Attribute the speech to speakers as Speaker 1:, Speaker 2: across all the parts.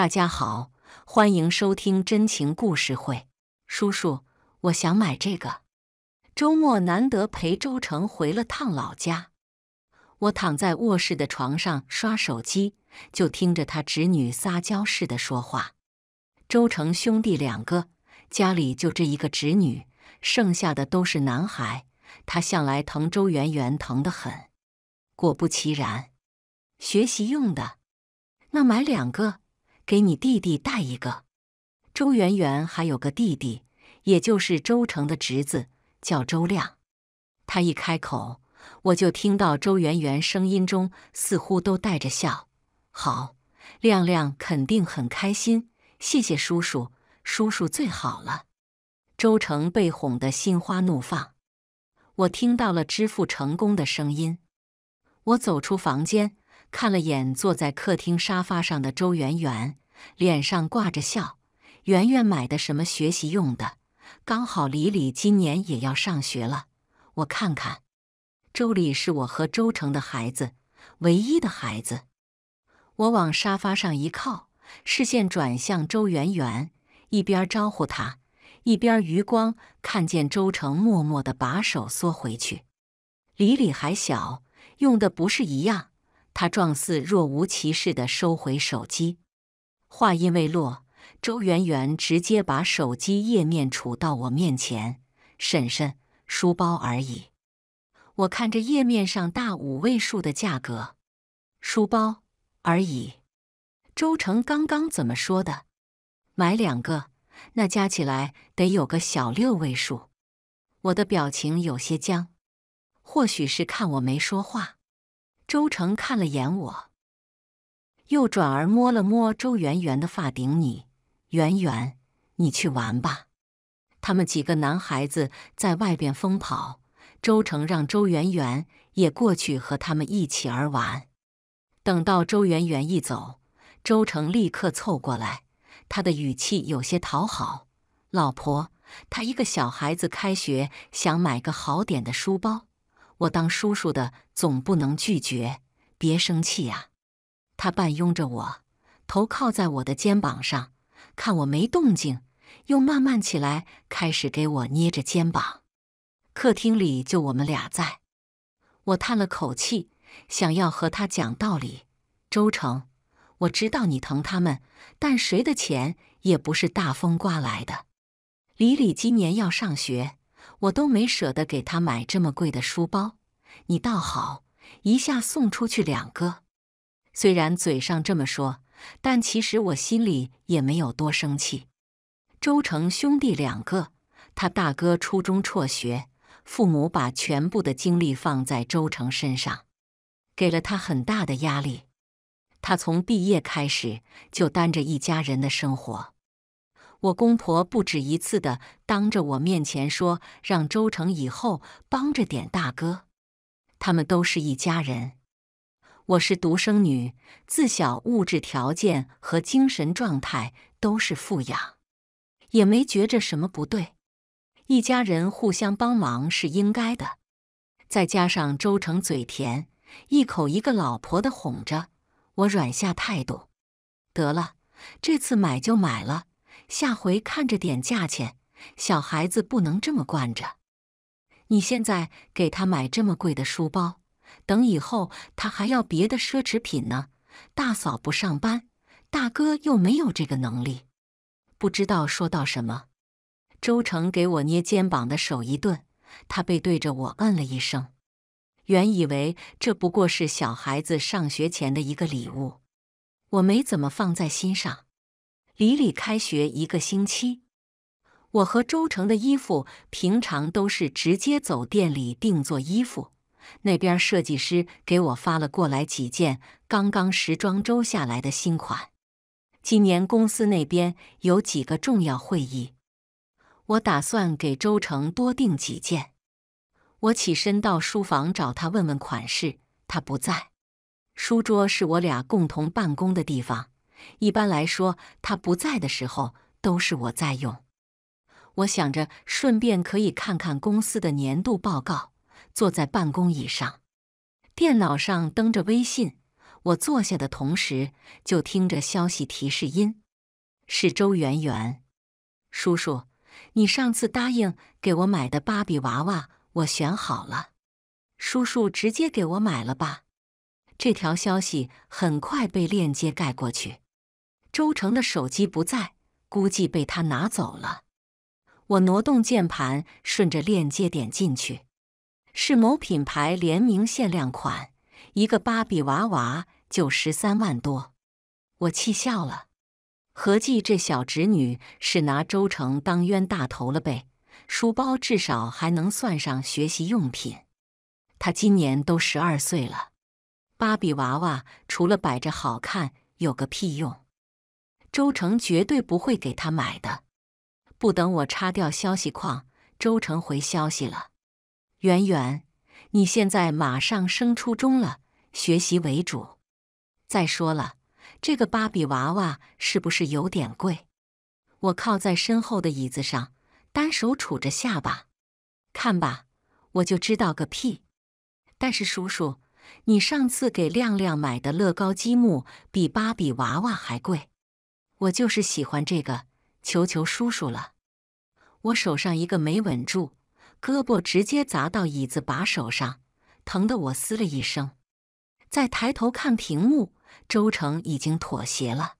Speaker 1: 大家好，欢迎收听真情故事会。叔叔，我想买这个。周末难得陪周成回了趟老家，我躺在卧室的床上刷手机，就听着他侄女撒娇似的说话。周成兄弟两个，家里就这一个侄女，剩下的都是男孩。他向来疼周圆圆疼得很。果不其然，学习用的，那买两个。给你弟弟带一个，周媛媛还有个弟弟，也就是周成的侄子，叫周亮。他一开口，我就听到周媛媛声音中似乎都带着笑。好，亮亮肯定很开心。谢谢叔叔，叔叔最好了。周成被哄得心花怒放。我听到了支付成功的声音，我走出房间。看了眼坐在客厅沙发上的周圆圆，脸上挂着笑。圆圆买的什么学习用的？刚好李李今年也要上学了，我看看。周李是我和周成的孩子，唯一的孩子。我往沙发上一靠，视线转向周圆圆，一边招呼他，一边余光看见周成默默的把手缩回去。李李还小，用的不是一样。他状似若无其事地收回手机，话音未落，周媛媛直接把手机页面杵到我面前：“婶婶，书包而已。”我看着页面上大五位数的价格，“书包而已。”周成刚刚怎么说的？买两个，那加起来得有个小六位数。我的表情有些僵，或许是看我没说话。周成看了眼我，又转而摸了摸周圆圆的发顶。你圆圆，你去玩吧。他们几个男孩子在外边疯跑，周成让周圆圆也过去和他们一起玩。等到周圆圆一走，周成立刻凑过来，他的语气有些讨好：“老婆，他一个小孩子开学想买个好点的书包。”我当叔叔的总不能拒绝，别生气呀。他半拥着我，头靠在我的肩膀上，看我没动静，又慢慢起来，开始给我捏着肩膀。客厅里就我们俩，在我叹了口气，想要和他讲道理。周成，我知道你疼他们，但谁的钱也不是大风刮来的。李李今年要上学。我都没舍得给他买这么贵的书包，你倒好，一下送出去两个。虽然嘴上这么说，但其实我心里也没有多生气。周成兄弟两个，他大哥初中辍学，父母把全部的精力放在周成身上，给了他很大的压力。他从毕业开始就担着一家人的生活。我公婆不止一次的当着我面前说，让周成以后帮着点大哥。他们都是一家人，我是独生女，自小物质条件和精神状态都是富养，也没觉着什么不对。一家人互相帮忙是应该的，再加上周成嘴甜，一口一个老婆的哄着我，软下态度。得了，这次买就买了。下回看着点价钱，小孩子不能这么惯着。你现在给他买这么贵的书包，等以后他还要别的奢侈品呢。大嫂不上班，大哥又没有这个能力，不知道说到什么。周成给我捏肩膀的手一顿，他背对着我嗯了一声。原以为这不过是小孩子上学前的一个礼物，我没怎么放在心上。李李开学一个星期，我和周成的衣服平常都是直接走店里定做衣服。那边设计师给我发了过来几件刚刚时装周下来的新款。今年公司那边有几个重要会议，我打算给周成多定几件。我起身到书房找他问问款式，他不在。书桌是我俩共同办公的地方。一般来说，他不在的时候都是我在用。我想着顺便可以看看公司的年度报告。坐在办公椅上，电脑上登着微信。我坐下的同时，就听着消息提示音，是周媛媛叔叔。你上次答应给我买的芭比娃娃，我选好了，叔叔直接给我买了吧。这条消息很快被链接盖过去。周成的手机不在，估计被他拿走了。我挪动键盘，顺着链接点进去，是某品牌联名限量款，一个芭比娃娃就十三万多。我气笑了，合计这小侄女是拿周成当冤大头了呗。书包至少还能算上学习用品，她今年都十二岁了，芭比娃娃除了摆着好看，有个屁用。周成绝对不会给他买的。不等我插掉消息框，周成回消息了：“圆圆，你现在马上升初中了，学习为主。再说了，这个芭比娃娃是不是有点贵？”我靠在身后的椅子上，单手杵着下巴，看吧，我就知道个屁。但是叔叔，你上次给亮亮买的乐高积木比芭比娃娃还贵。我就是喜欢这个，求求叔叔了！我手上一个没稳住，胳膊直接砸到椅子把手上，疼得我嘶了一声。再抬头看屏幕，周成已经妥协了。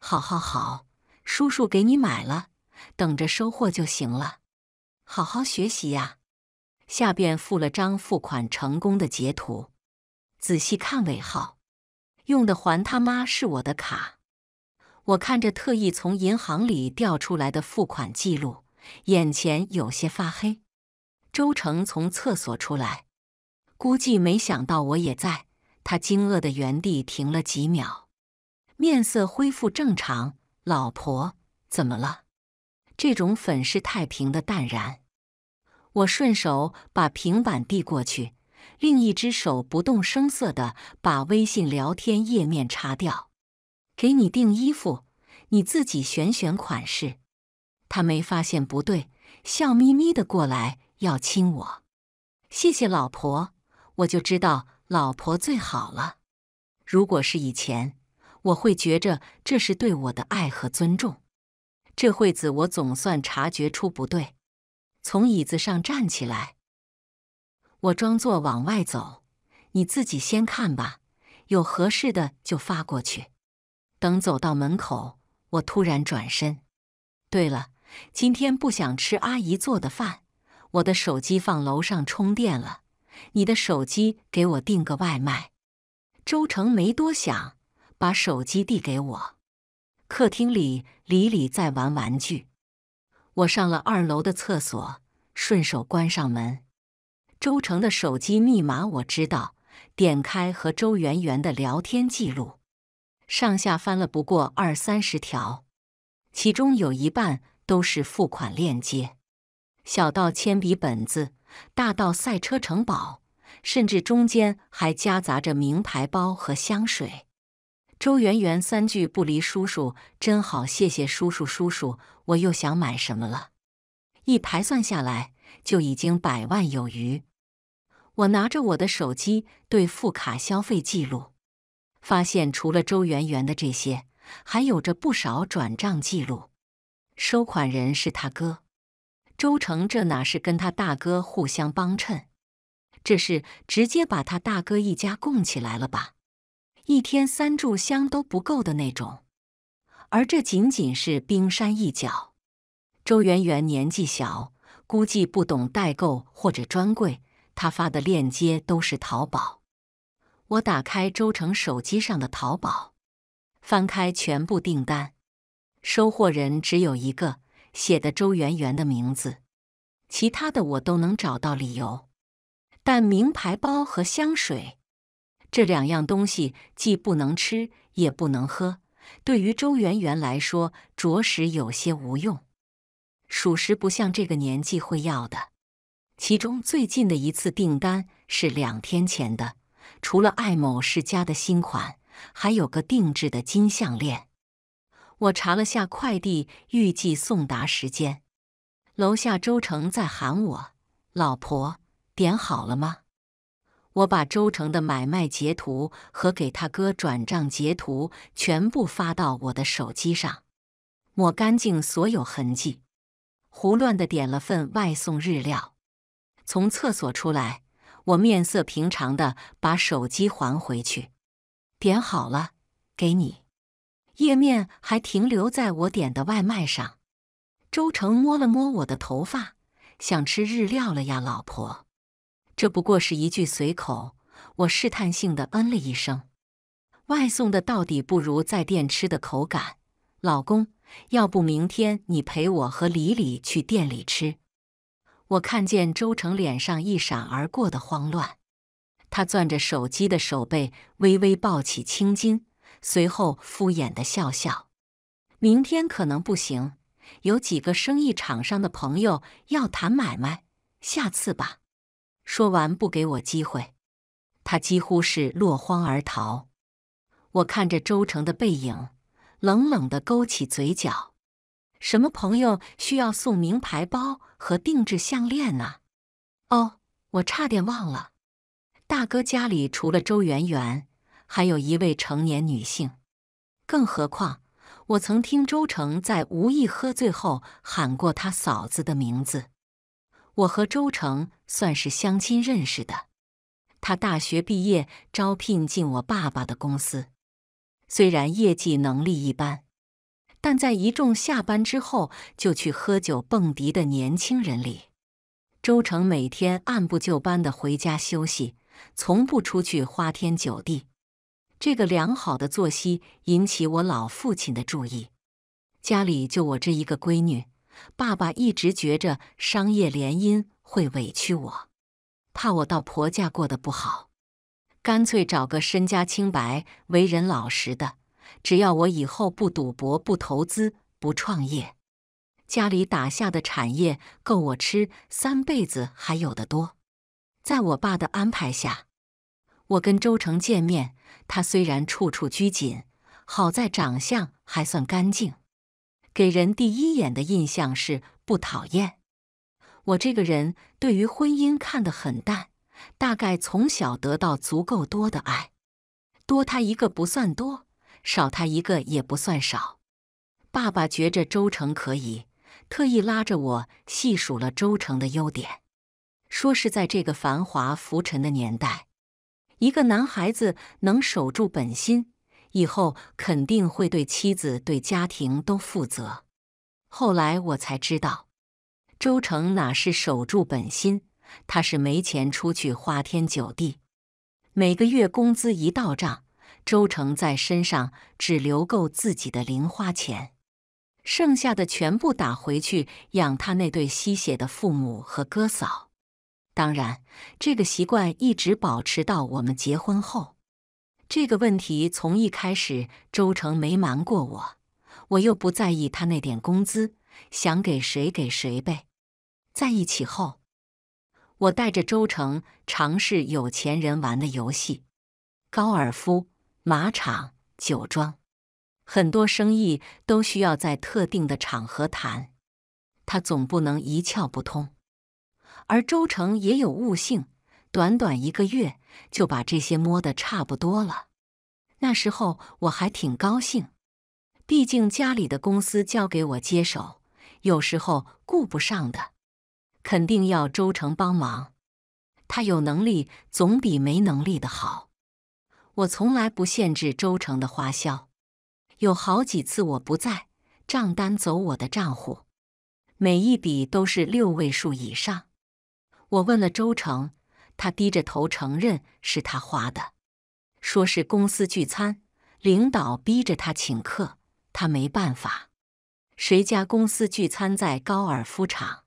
Speaker 1: 好，好，好，叔叔给你买了，等着收货就行了。好好学习呀！下边附了张付款成功的截图，仔细看尾号，用的还他妈是我的卡。我看着特意从银行里调出来的付款记录，眼前有些发黑。周成从厕所出来，估计没想到我也在，他惊愕的原地停了几秒，面色恢复正常。老婆怎么了？这种粉饰太平的淡然，我顺手把平板递过去，另一只手不动声色的把微信聊天页面擦掉。给你订衣服，你自己选选款式。他没发现不对，笑眯眯的过来要亲我。谢谢老婆，我就知道老婆最好了。如果是以前，我会觉着这是对我的爱和尊重。这会子我总算察觉出不对，从椅子上站起来，我装作往外走，你自己先看吧，有合适的就发过去。等走到门口，我突然转身。对了，今天不想吃阿姨做的饭，我的手机放楼上充电了。你的手机，给我订个外卖。周成没多想，把手机递给我。客厅里，李李在玩玩具。我上了二楼的厕所，顺手关上门。周成的手机密码我知道，点开和周媛媛的聊天记录。上下翻了不过二三十条，其中有一半都是付款链接，小到铅笔本子，大到赛车城堡，甚至中间还夹杂着名牌包和香水。周媛媛三句不离叔叔，真好，谢谢叔叔，叔叔，我又想买什么了？一排算下来就已经百万有余。我拿着我的手机对付卡消费记录。发现除了周媛媛的这些，还有着不少转账记录，收款人是他哥周成。这哪是跟他大哥互相帮衬，这是直接把他大哥一家供起来了吧？一天三炷香都不够的那种。而这仅仅是冰山一角。周媛媛年纪小，估计不懂代购或者专柜，他发的链接都是淘宝。我打开周成手机上的淘宝，翻开全部订单，收货人只有一个写的周媛媛的名字，其他的我都能找到理由。但名牌包和香水这两样东西既不能吃也不能喝，对于周媛媛来说着实有些无用。属实不像这个年纪会要的。其中最近的一次订单是两天前的。除了艾某世家的新款，还有个定制的金项链。我查了下快递预计送达时间。楼下周成在喊我：“老婆，点好了吗？”我把周成的买卖截图和给他哥转账截图全部发到我的手机上，抹干净所有痕迹，胡乱的点了份外送日料。从厕所出来。我面色平常的把手机还回去，点好了，给你。页面还停留在我点的外卖上。周成摸了摸我的头发，想吃日料了呀，老婆。这不过是一句随口，我试探性的嗯了一声。外送的到底不如在店吃的口感，老公，要不明天你陪我和李李去店里吃。我看见周成脸上一闪而过的慌乱，他攥着手机的手背微微抱起青筋，随后敷衍的笑笑：“明天可能不行，有几个生意场上的朋友要谈买卖，下次吧。”说完不给我机会，他几乎是落荒而逃。我看着周成的背影，冷冷的勾起嘴角。什么朋友需要送名牌包和定制项链呢？哦，我差点忘了，大哥家里除了周媛媛，还有一位成年女性。更何况，我曾听周成在无意喝醉后喊过他嫂子的名字。我和周成算是相亲认识的，他大学毕业招聘进我爸爸的公司，虽然业绩能力一般。但在一众下班之后就去喝酒蹦迪的年轻人里，周成每天按部就班的回家休息，从不出去花天酒地。这个良好的作息引起我老父亲的注意。家里就我这一个闺女，爸爸一直觉着商业联姻会委屈我，怕我到婆家过得不好，干脆找个身家清白、为人老实的。只要我以后不赌博、不投资、不创业，家里打下的产业够我吃三辈子，还有的多。在我爸的安排下，我跟周成见面。他虽然处处拘谨，好在长相还算干净，给人第一眼的印象是不讨厌。我这个人对于婚姻看得很淡，大概从小得到足够多的爱，多他一个不算多。少他一个也不算少，爸爸觉着周成可以，特意拉着我细数了周成的优点，说是在这个繁华浮沉的年代，一个男孩子能守住本心，以后肯定会对妻子、对家庭都负责。后来我才知道，周成哪是守住本心，他是没钱出去花天酒地，每个月工资一到账。周成在身上只留够自己的零花钱，剩下的全部打回去养他那对吸血的父母和哥嫂。当然，这个习惯一直保持到我们结婚后。这个问题从一开始周成没瞒过我，我又不在意他那点工资，想给谁给谁呗。在一起后，我带着周成尝试有钱人玩的游戏——高尔夫。马场、酒庄，很多生意都需要在特定的场合谈，他总不能一窍不通。而周成也有悟性，短短一个月就把这些摸得差不多了。那时候我还挺高兴，毕竟家里的公司交给我接手，有时候顾不上的，肯定要周成帮忙。他有能力，总比没能力的好。我从来不限制周成的花销，有好几次我不在，账单走我的账户，每一笔都是六位数以上。我问了周成，他低着头承认是他花的，说是公司聚餐，领导逼着他请客，他没办法。谁家公司聚餐在高尔夫场？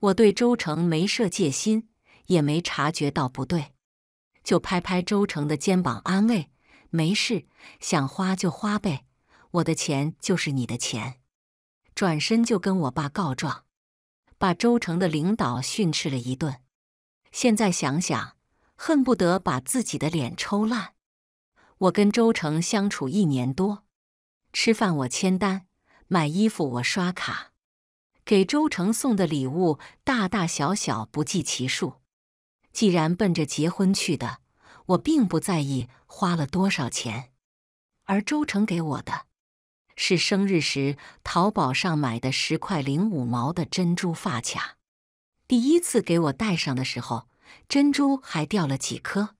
Speaker 1: 我对周成没设戒心，也没察觉到不对。就拍拍周成的肩膀安慰：“没事，想花就花呗，我的钱就是你的钱。”转身就跟我爸告状，把周成的领导训斥了一顿。现在想想，恨不得把自己的脸抽烂。我跟周成相处一年多，吃饭我签单，买衣服我刷卡，给周成送的礼物大大小小不计其数。既然奔着结婚去的，我并不在意花了多少钱，而周成给我的是生日时淘宝上买的十块零五毛的珍珠发卡。第一次给我戴上的时候，珍珠还掉了几颗。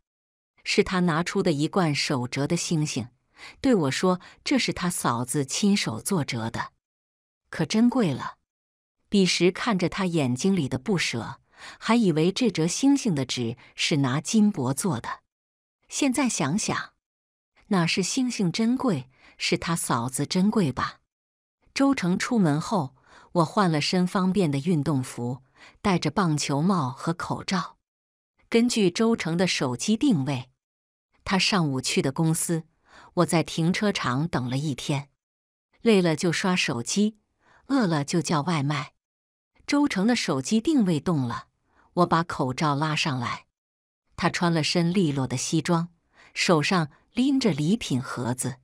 Speaker 1: 是他拿出的一罐手折的星星，对我说：“这是他嫂子亲手做折的，可珍贵了。”彼时看着他眼睛里的不舍。还以为这折星星的纸是拿金箔做的，现在想想，哪是星星珍贵，是他嫂子珍贵吧？周成出门后，我换了身方便的运动服，戴着棒球帽和口罩。根据周成的手机定位，他上午去的公司，我在停车场等了一天，累了就刷手机，饿了就叫外卖。周成的手机定位动了。我把口罩拉上来，他穿了身利落的西装，手上拎着礼品盒子，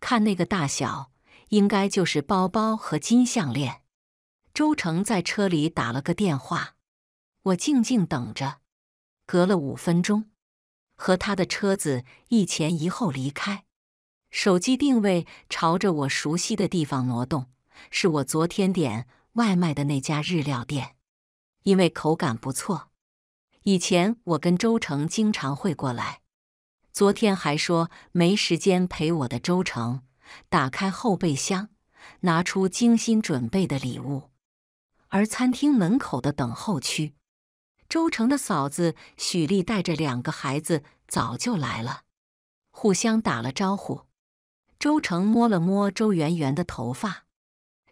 Speaker 1: 看那个大小，应该就是包包和金项链。周成在车里打了个电话，我静静等着。隔了五分钟，和他的车子一前一后离开，手机定位朝着我熟悉的地方挪动，是我昨天点外卖的那家日料店。因为口感不错，以前我跟周成经常会过来。昨天还说没时间陪我的周成，打开后备箱，拿出精心准备的礼物。而餐厅门口的等候区，周成的嫂子许丽带着两个孩子早就来了，互相打了招呼。周成摸了摸周圆圆的头发，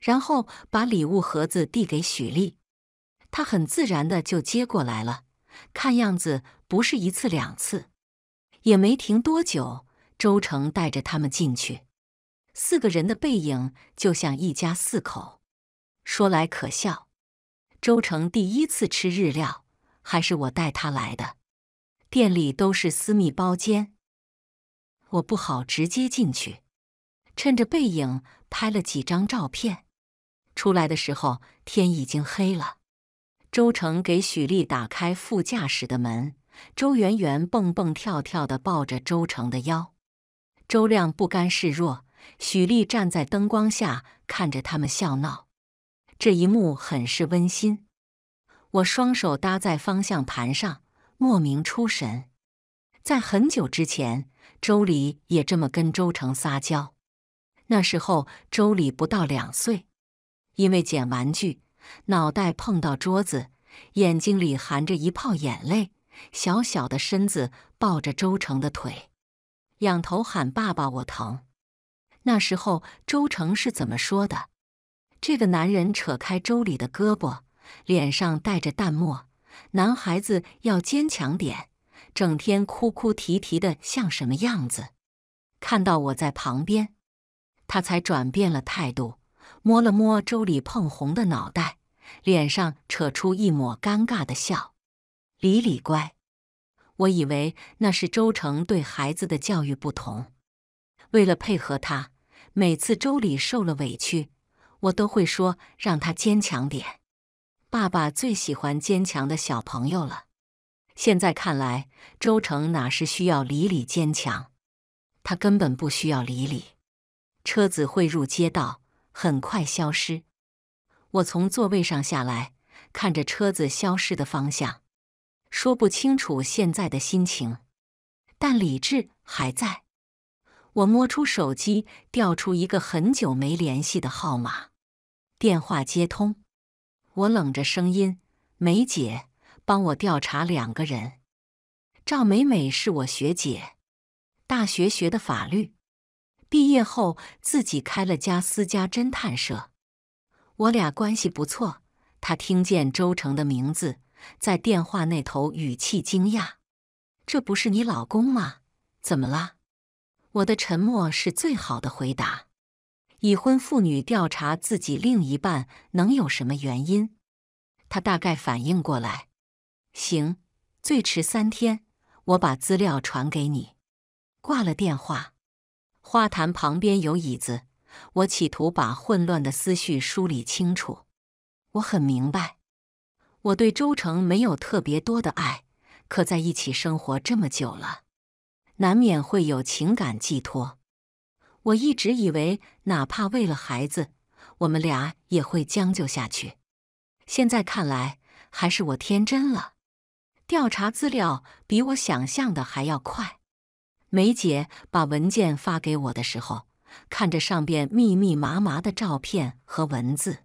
Speaker 1: 然后把礼物盒子递给许丽。他很自然的就接过来了，看样子不是一次两次，也没停多久。周成带着他们进去，四个人的背影就像一家四口。说来可笑，周成第一次吃日料，还是我带他来的。店里都是私密包间，我不好直接进去，趁着背影拍了几张照片。出来的时候天已经黑了。周成给许丽打开副驾驶的门，周媛媛蹦蹦跳跳的抱着周成的腰，周亮不甘示弱，许丽站在灯光下看着他们笑闹，这一幕很是温馨。我双手搭在方向盘上，莫名出神。在很久之前，周礼也这么跟周成撒娇，那时候周礼不到两岁，因为捡玩具。脑袋碰到桌子，眼睛里含着一泡眼泪，小小的身子抱着周成的腿，仰头喊：“爸爸，我疼！”那时候周成是怎么说的？这个男人扯开周里的胳膊，脸上带着淡漠：“男孩子要坚强点，整天哭哭啼啼的像什么样子？”看到我在旁边，他才转变了态度，摸了摸周里碰红的脑袋。脸上扯出一抹尴尬的笑，李李乖。我以为那是周成对孩子的教育不同。为了配合他，每次周礼受了委屈，我都会说让他坚强点。爸爸最喜欢坚强的小朋友了。现在看来，周成哪是需要李李坚强？他根本不需要李李。车子汇入街道，很快消失。我从座位上下来，看着车子消失的方向，说不清楚现在的心情，但理智还在。我摸出手机，调出一个很久没联系的号码，电话接通，我冷着声音：“梅姐，帮我调查两个人。赵美美是我学姐，大学学的法律，毕业后自己开了家私家侦探社。”我俩关系不错。他听见周成的名字，在电话那头语气惊讶：“这不是你老公吗？怎么了？”我的沉默是最好的回答。已婚妇女调查自己另一半，能有什么原因？他大概反应过来：“行，最迟三天，我把资料传给你。”挂了电话。花坛旁边有椅子。我企图把混乱的思绪梳理清楚。我很明白，我对周成没有特别多的爱，可在一起生活这么久了，难免会有情感寄托。我一直以为，哪怕为了孩子，我们俩也会将就下去。现在看来，还是我天真了。调查资料比我想象的还要快。梅姐把文件发给我的时候。看着上边密密麻麻的照片和文字，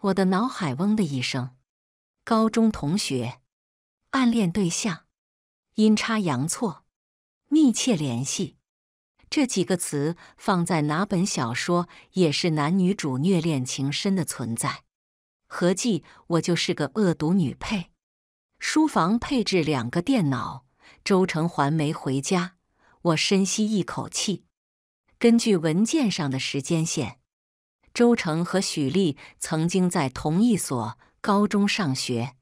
Speaker 1: 我的脑海嗡的一声。高中同学、暗恋对象、阴差阳错、密切联系，这几个词放在哪本小说也是男女主虐恋情深的存在。合计，我就是个恶毒女配。书房配置两个电脑，周成环没回家，我深吸一口气。根据文件上的时间线，周成和许丽曾经在同一所高中上学。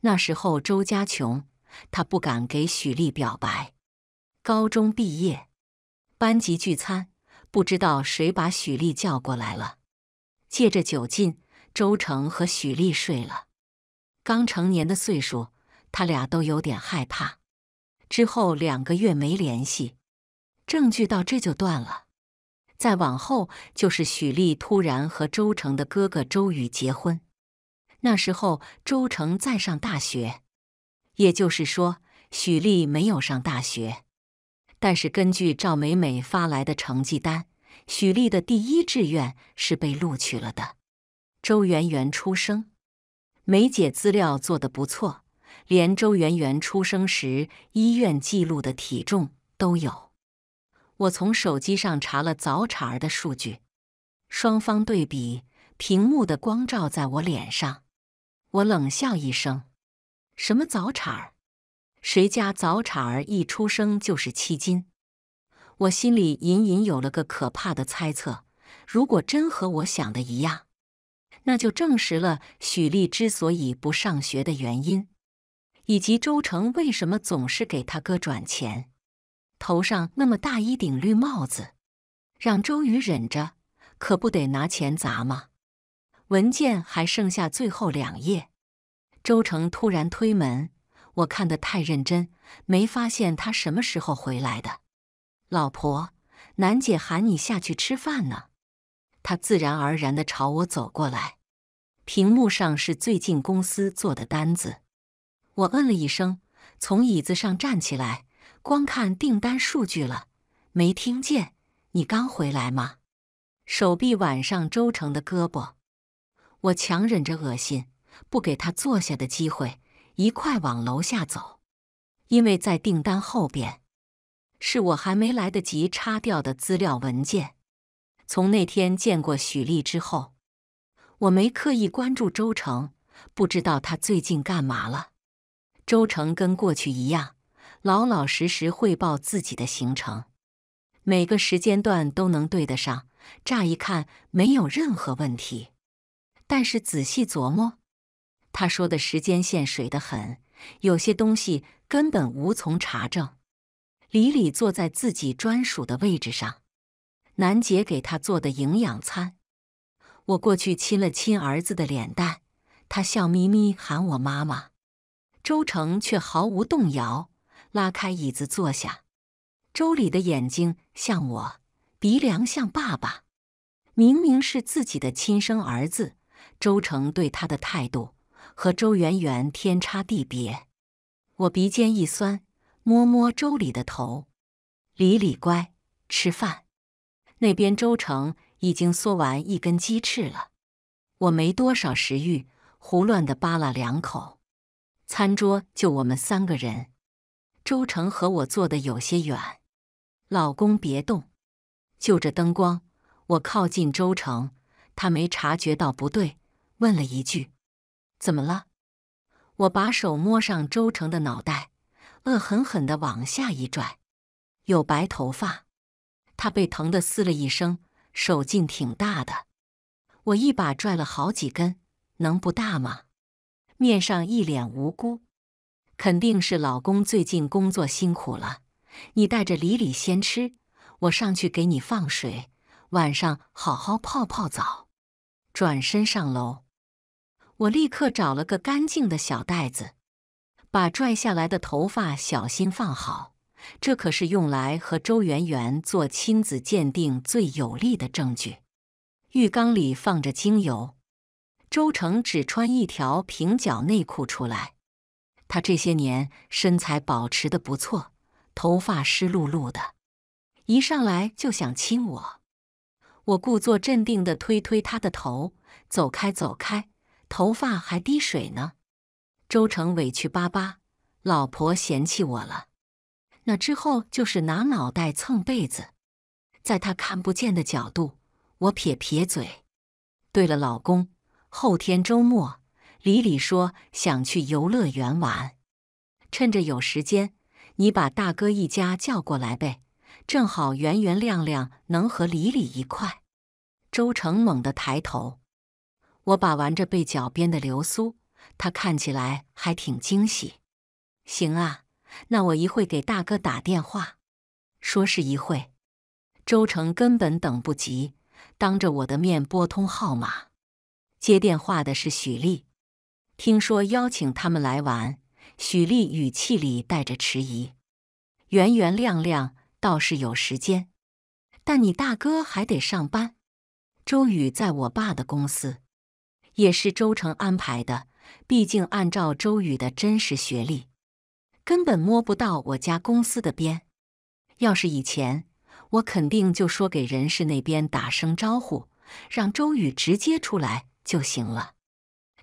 Speaker 1: 那时候周家穷，他不敢给许丽表白。高中毕业，班级聚餐，不知道谁把许丽叫过来了。借着酒劲，周成和许丽睡了。刚成年的岁数，他俩都有点害怕。之后两个月没联系，证据到这就断了。再往后就是许丽突然和周成的哥哥周宇结婚，那时候周成在上大学，也就是说许丽没有上大学。但是根据赵美美发来的成绩单，许丽的第一志愿是被录取了的。周媛媛出生，梅姐资料做的不错，连周媛媛出生时医院记录的体重都有。我从手机上查了早产儿的数据，双方对比，屏幕的光照在我脸上，我冷笑一声：“什么早产儿？谁家早产儿一出生就是七斤？”我心里隐隐有了个可怕的猜测：如果真和我想的一样，那就证实了许丽之所以不上学的原因，以及周成为什么总是给他哥转钱。头上那么大一顶绿帽子，让周瑜忍着，可不得拿钱砸吗？文件还剩下最后两页。周成突然推门，我看得太认真，没发现他什么时候回来的。老婆，楠姐喊你下去吃饭呢。他自然而然的朝我走过来。屏幕上是最近公司做的单子。我嗯了一声，从椅子上站起来。光看订单数据了，没听见你刚回来吗？手臂挽上周成的胳膊，我强忍着恶心，不给他坐下的机会，一块往楼下走。因为在订单后边，是我还没来得及擦掉的资料文件。从那天见过许丽之后，我没刻意关注周成，不知道他最近干嘛了。周成跟过去一样。老老实实汇报自己的行程，每个时间段都能对得上，乍一看没有任何问题。但是仔细琢磨，他说的时间线水得很，有些东西根本无从查证。李李坐在自己专属的位置上，南杰给他做的营养餐。我过去亲了亲儿子的脸蛋，他笑眯眯喊我妈妈。周成却毫无动摇。拉开椅子坐下，周礼的眼睛像我，鼻梁像爸爸。明明是自己的亲生儿子，周成对他的态度和周媛媛天差地别。我鼻尖一酸，摸摸周礼的头：“李李乖，吃饭。”那边周成已经嗦完一根鸡翅了。我没多少食欲，胡乱的扒拉两口。餐桌就我们三个人。周成和我坐的有些远，老公别动。就着灯光，我靠近周成，他没察觉到不对，问了一句：“怎么了？”我把手摸上周成的脑袋，恶狠狠的往下一拽，有白头发。他被疼的嘶了一声，手劲挺大的。我一把拽了好几根，能不大吗？面上一脸无辜。肯定是老公最近工作辛苦了，你带着李李先吃，我上去给你放水，晚上好好泡泡澡。转身上楼，我立刻找了个干净的小袋子，把拽下来的头发小心放好，这可是用来和周媛媛做亲子鉴定最有力的证据。浴缸里放着精油，周成只穿一条平角内裤出来。他这些年身材保持的不错，头发湿漉漉的，一上来就想亲我。我故作镇定的推推他的头，走开，走开，头发还滴水呢。周成委屈巴巴，老婆嫌弃我了。那之后就是拿脑袋蹭被子，在他看不见的角度，我撇撇嘴。对了，老公，后天周末。李李说想去游乐园玩，趁着有时间，你把大哥一家叫过来呗，正好圆圆亮亮能和李李一块。周成猛地抬头，我把玩着被脚边的流苏，他看起来还挺惊喜。行啊，那我一会给大哥打电话，说是一会。周成根本等不及，当着我的面拨通号码，接电话的是许丽。听说邀请他们来玩，许丽语气里带着迟疑。圆圆、亮亮倒是有时间，但你大哥还得上班。周宇在我爸的公司，也是周成安排的。毕竟按照周宇的真实学历，根本摸不到我家公司的边。要是以前，我肯定就说给人事那边打声招呼，让周宇直接出来就行了。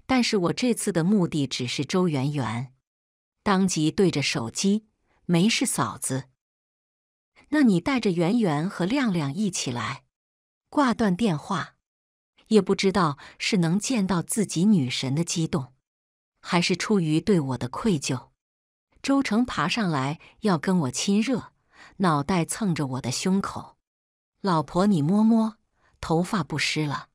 Speaker 1: 但是我这次的目的只是周媛媛，当即对着手机：“没事，嫂子，那你带着媛媛和亮亮一起来。”挂断电话，也不知道是能见到自己女神的激动，还是出于对我的愧疚。周成爬上来要跟我亲热，脑袋蹭着我的胸口：“老婆，你摸摸，头发不湿了。”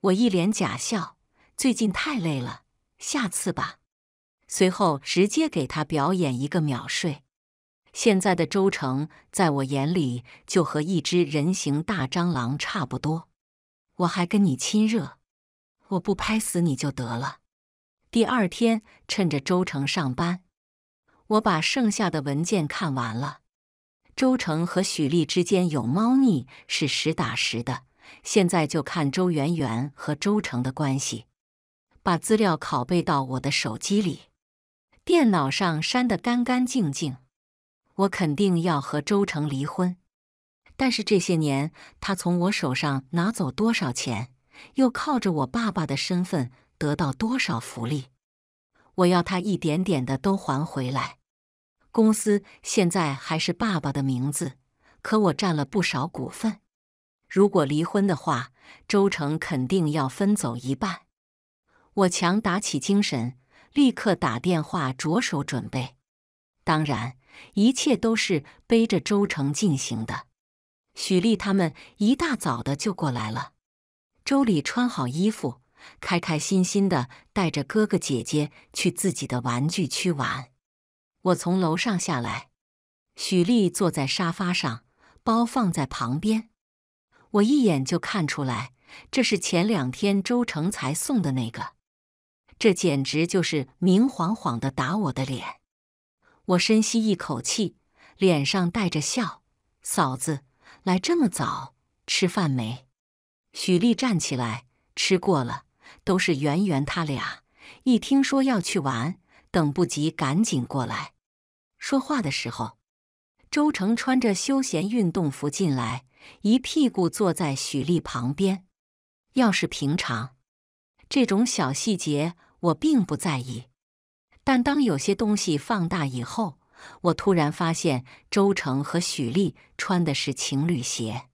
Speaker 1: 我一脸假笑。最近太累了，下次吧。随后直接给他表演一个秒睡。现在的周成在我眼里就和一只人形大蟑螂差不多。我还跟你亲热，我不拍死你就得了。第二天趁着周成上班，我把剩下的文件看完了。周成和许丽之间有猫腻是实打实的，现在就看周媛媛和周成的关系。把资料拷贝到我的手机里，电脑上删得干干净净。我肯定要和周成离婚，但是这些年他从我手上拿走多少钱，又靠着我爸爸的身份得到多少福利，我要他一点点的都还回来。公司现在还是爸爸的名字，可我占了不少股份。如果离婚的话，周成肯定要分走一半。我强打起精神，立刻打电话着手准备。当然，一切都是背着周成进行的。许丽他们一大早的就过来了。周礼穿好衣服，开开心心的带着哥哥姐姐去自己的玩具区玩。我从楼上下来，许丽坐在沙发上，包放在旁边。我一眼就看出来，这是前两天周成才送的那个。这简直就是明晃晃的打我的脸！我深吸一口气，脸上带着笑：“嫂子，来这么早，吃饭没？”许丽站起来：“吃过了，都是圆圆他俩。一听说要去玩，等不及，赶紧过来。”说话的时候，周成穿着休闲运动服进来，一屁股坐在许丽旁边。要是平常，这种小细节。我并不在意，但当有些东西放大以后，我突然发现周成和许丽穿的是情侣鞋。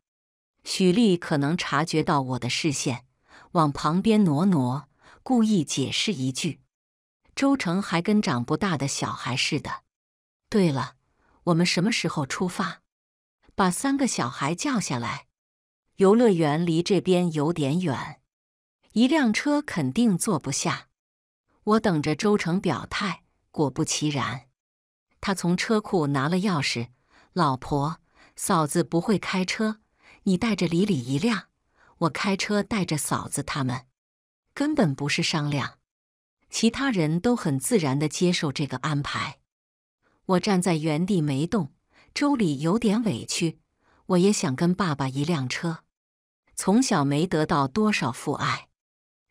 Speaker 1: 许丽可能察觉到我的视线，往旁边挪挪，故意解释一句：“周成还跟长不大的小孩似的。”对了，我们什么时候出发？把三个小孩叫下来，游乐园离这边有点远，一辆车肯定坐不下。我等着周成表态，果不其然，他从车库拿了钥匙。老婆、嫂子不会开车，你带着李李一辆，我开车带着嫂子他们。根本不是商量，其他人都很自然的接受这个安排。我站在原地没动。周里有点委屈，我也想跟爸爸一辆车。从小没得到多少父爱，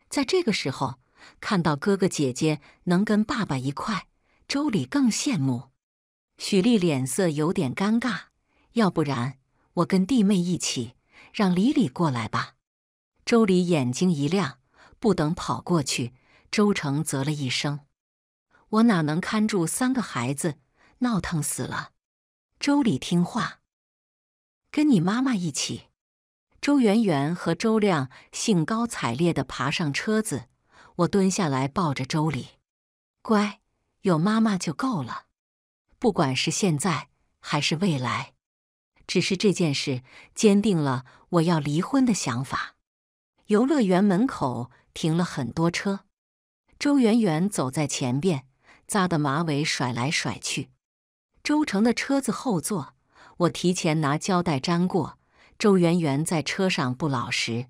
Speaker 1: 在这个时候。看到哥哥姐姐能跟爸爸一块，周礼更羡慕。许丽脸色有点尴尬。要不然我跟弟妹一起，让李李过来吧。周礼眼睛一亮，不等跑过去，周成啧了一声：“我哪能看住三个孩子，闹腾死了。”周礼听话，跟你妈妈一起。周媛媛和周亮兴高采烈地爬上车子。我蹲下来抱着周礼，乖，有妈妈就够了。不管是现在还是未来，只是这件事坚定了我要离婚的想法。游乐园门口停了很多车，周圆圆走在前边，扎的马尾甩来甩去。周成的车子后座，我提前拿胶带粘过。周圆圆在车上不老实，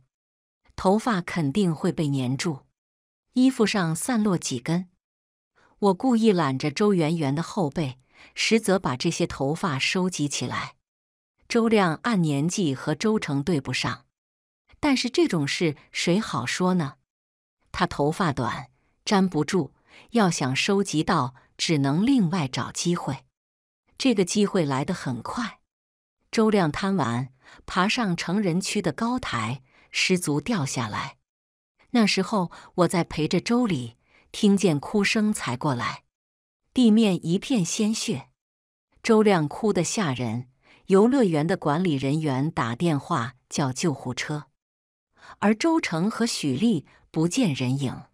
Speaker 1: 头发肯定会被粘住。衣服上散落几根，我故意揽着周圆圆的后背，实则把这些头发收集起来。周亮按年纪和周成对不上，但是这种事谁好说呢？他头发短，粘不住，要想收集到，只能另外找机会。这个机会来得很快，周亮贪玩，爬上成人区的高台，失足掉下来。那时候我在陪着周礼，听见哭声才过来。地面一片鲜血，周亮哭得吓人。游乐园的管理人员打电话叫救护车，而周成和许丽不见人影。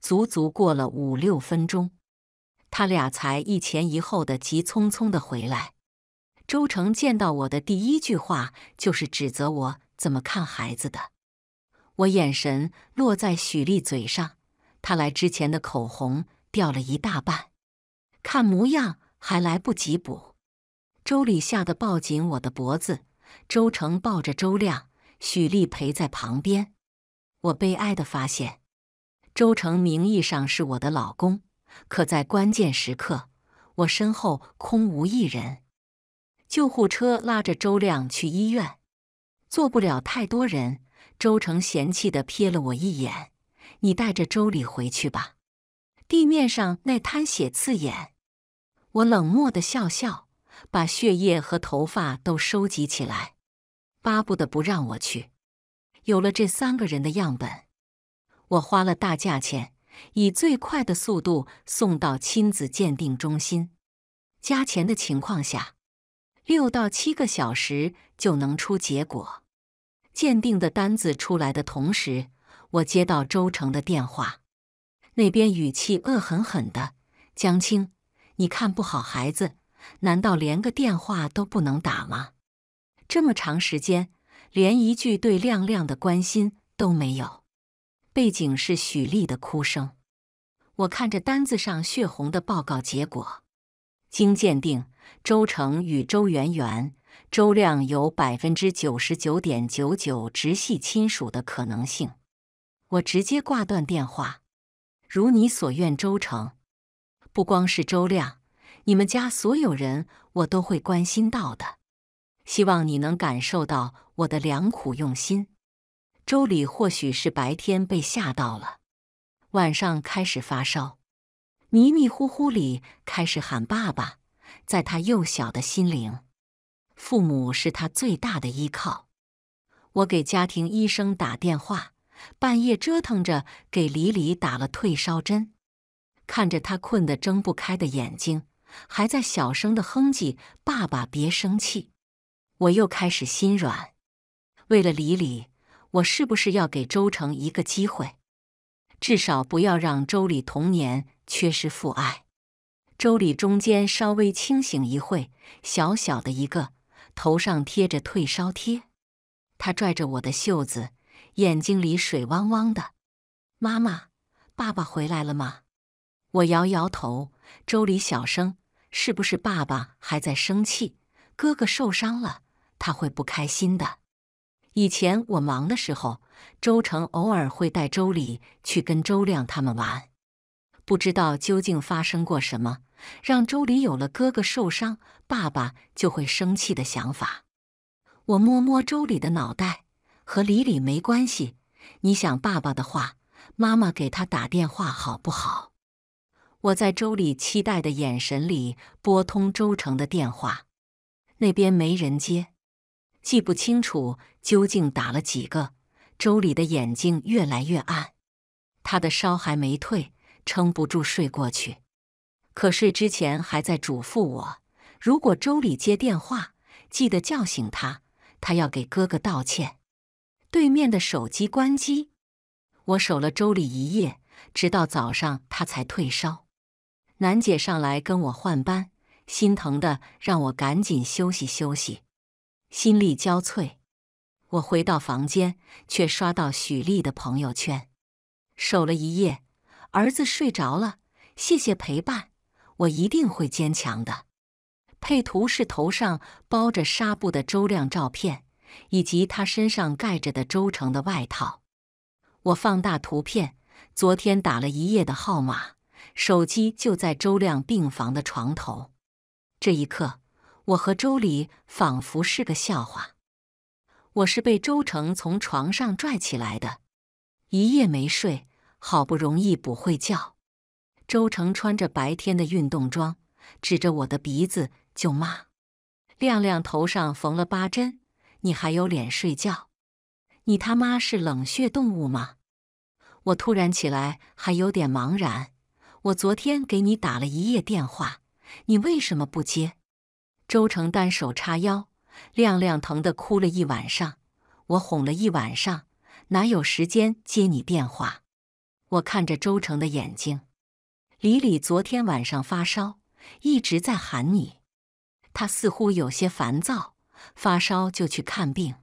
Speaker 1: 足足过了五六分钟，他俩才一前一后的急匆匆的回来。周成见到我的第一句话就是指责我怎么看孩子的。我眼神落在许丽嘴上，她来之前的口红掉了一大半，看模样还来不及补。周礼吓得抱紧我的脖子，周成抱着周亮，许丽陪在旁边。我悲哀的发现，周成名义上是我的老公，可在关键时刻，我身后空无一人。救护车拉着周亮去医院，坐不了太多人。周成嫌弃的瞥了我一眼：“你带着周礼回去吧。”地面上那滩血刺眼，我冷漠的笑笑，把血液和头发都收集起来，巴不得不让我去。有了这三个人的样本，我花了大价钱，以最快的速度送到亲子鉴定中心。加钱的情况下，六到七个小时就能出结果。鉴定的单子出来的同时，我接到周成的电话，那边语气恶狠狠的：“江青，你看不好孩子，难道连个电话都不能打吗？这么长时间，连一句对亮亮的关心都没有。”背景是许丽的哭声。我看着单子上血红的报告结果，经鉴定，周成与周媛媛。周亮有百分之九十九点九九直系亲属的可能性，我直接挂断电话。如你所愿，周成，不光是周亮，你们家所有人我都会关心到的。希望你能感受到我的良苦用心。周礼或许是白天被吓到了，晚上开始发烧，迷迷糊糊里开始喊爸爸，在他幼小的心灵。父母是他最大的依靠。我给家庭医生打电话，半夜折腾着给李李打了退烧针。看着他困得睁不开的眼睛，还在小声的哼唧：“爸爸，别生气。”我又开始心软。为了李李，我是不是要给周成一个机会？至少不要让周李童年缺失父爱。周李中间稍微清醒一会，小小的一个。头上贴着退烧贴，他拽着我的袖子，眼睛里水汪汪的。妈妈，爸爸回来了吗？我摇摇头。周里小声：“是不是爸爸还在生气？哥哥受伤了，他会不开心的。”以前我忙的时候，周成偶尔会带周里去跟周亮他们玩，不知道究竟发生过什么。让周里有了哥哥受伤，爸爸就会生气的想法。我摸摸周里的脑袋，和李李没关系。你想爸爸的话，妈妈给他打电话好不好？我在周里期待的眼神里拨通周成的电话，那边没人接，记不清楚究竟打了几个。周里的眼睛越来越暗，他的烧还没退，撑不住睡过去。可睡之前还在嘱咐我：“如果周礼接电话，记得叫醒他，他要给哥哥道歉。”对面的手机关机，我守了周礼一夜，直到早上他才退烧。楠姐上来跟我换班，心疼的让我赶紧休息休息。心力交瘁，我回到房间，却刷到许丽的朋友圈：“守了一夜，儿子睡着了，谢谢陪伴。”我一定会坚强的。配图是头上包着纱布的周亮照片，以及他身上盖着的周成的外套。我放大图片，昨天打了一夜的号码，手机就在周亮病房的床头。这一刻，我和周礼仿佛是个笑话。我是被周成从床上拽起来的，一夜没睡，好不容易补会觉。周成穿着白天的运动装，指着我的鼻子就骂：“亮亮头上缝了八针，你还有脸睡觉？你他妈是冷血动物吗？”我突然起来，还有点茫然。我昨天给你打了一夜电话，你为什么不接？周成单手叉腰，亮亮疼的哭了一晚上，我哄了一晚上，哪有时间接你电话？我看着周成的眼睛。李李昨天晚上发烧，一直在喊你。他似乎有些烦躁，发烧就去看病。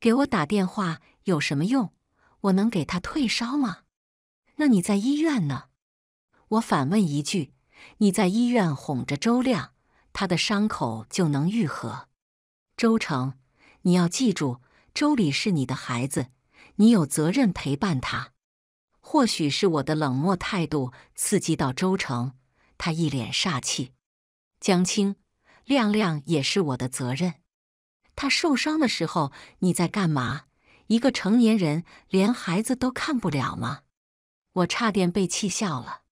Speaker 1: 给我打电话有什么用？我能给他退烧吗？那你在医院呢？我反问一句：你在医院哄着周亮，他的伤口就能愈合。周成，你要记住，周李是你的孩子，你有责任陪伴他。或许是我的冷漠态度刺激到周成，他一脸煞气。江青，亮亮也是我的责任。他受伤的时候你在干嘛？一个成年人连孩子都看不了吗？我差点被气笑了。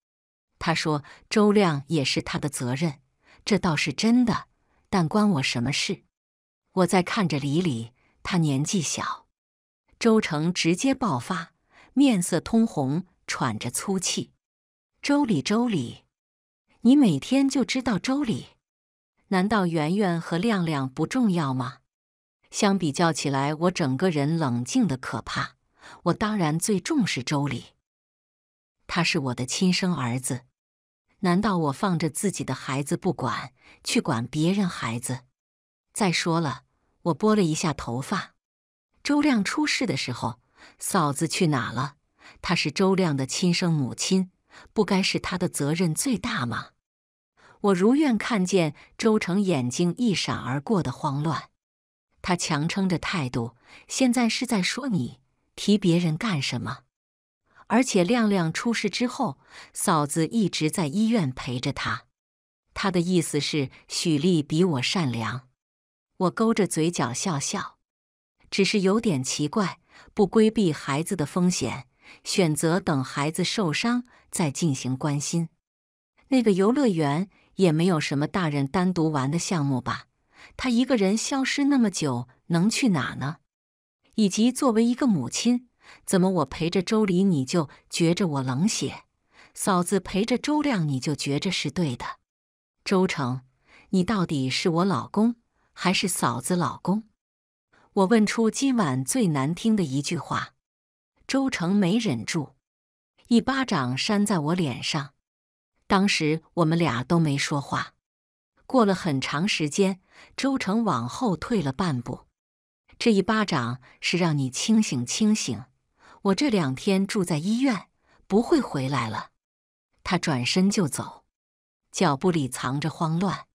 Speaker 1: 他说：“周亮也是他的责任，这倒是真的，但关我什么事？”我在看着李李，他年纪小。周成直接爆发。面色通红，喘着粗气。周礼，周礼，你每天就知道周礼，难道圆圆和亮亮不重要吗？相比较起来，我整个人冷静的可怕。我当然最重视周礼，他是我的亲生儿子。难道我放着自己的孩子不管，去管别人孩子？再说了，我拨了一下头发。周亮出事的时候。嫂子去哪了？她是周亮的亲生母亲，不该是她的责任最大吗？我如愿看见周成眼睛一闪而过的慌乱，他强撑着态度，现在是在说你提别人干什么？而且亮亮出事之后，嫂子一直在医院陪着他。他的意思是许丽比我善良。我勾着嘴角笑笑，只是有点奇怪。不规避孩子的风险，选择等孩子受伤再进行关心。那个游乐园也没有什么大人单独玩的项目吧？他一个人消失那么久，能去哪呢？以及作为一个母亲，怎么我陪着周黎你就觉着我冷血，嫂子陪着周亮你就觉着是对的？周成，你到底是我老公还是嫂子老公？我问出今晚最难听的一句话，周成没忍住，一巴掌扇在我脸上。当时我们俩都没说话。过了很长时间，周成往后退了半步。这一巴掌是让你清醒清醒。我这两天住在医院，不会回来了。他转身就走，脚步里藏着慌乱。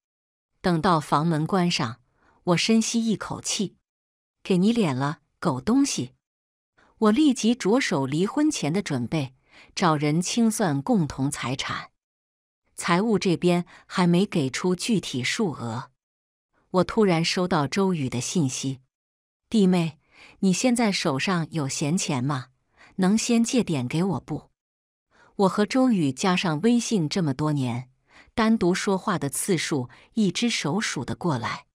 Speaker 1: 等到房门关上，我深吸一口气。给你脸了，狗东西！我立即着手离婚前的准备，找人清算共同财产。财务这边还没给出具体数额。我突然收到周宇的信息：“弟妹，你现在手上有闲钱吗？能先借点给我不？”我和周宇加上微信这么多年，单独说话的次数，一只手数得过来。